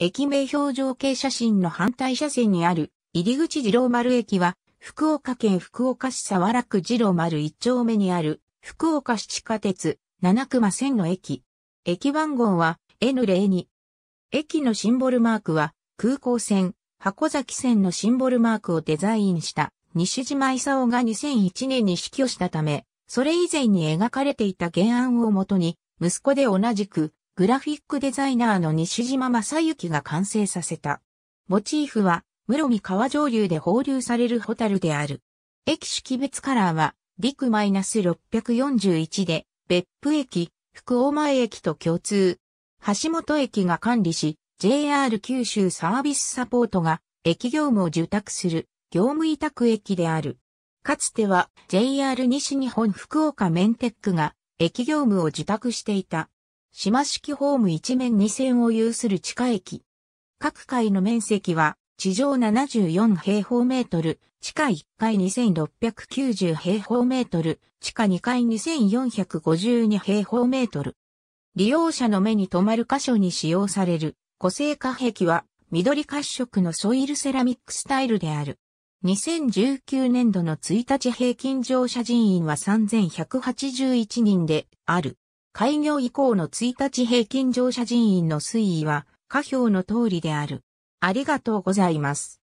駅名表情形写真の反対車線にある入口二郎丸駅は福岡県福岡市沢楽二郎丸一丁目にある福岡市地下鉄七熊線の駅。駅番号は N02。駅のシンボルマークは空港線、箱崎線のシンボルマークをデザインした西島勲が2001年に死去したため、それ以前に描かれていた原案をもとに、息子で同じくグラフィックデザイナーの西島正幸が完成させた。モチーフは、室見川上流で放流されるホタルである。駅識別カラーは、陸 -641 で、別府駅、福大前駅と共通。橋本駅が管理し、JR 九州サービスサポートが、駅業務を受託する、業務委託駅である。かつては、JR 西日本福岡メンテックが、駅業務を受託していた。島式ホーム一面二線を有する地下駅。各階の面積は地上74平方メートル、地下1階2690平方メートル、地下2階2452平方メートル。利用者の目に留まる箇所に使用される個性化壁は緑褐色のソイルセラミックスタイルである。2019年度の1日平均乗車人員は3181人である。開業以降の1日平均乗車人員の推移は、下表の通りである。ありがとうございます。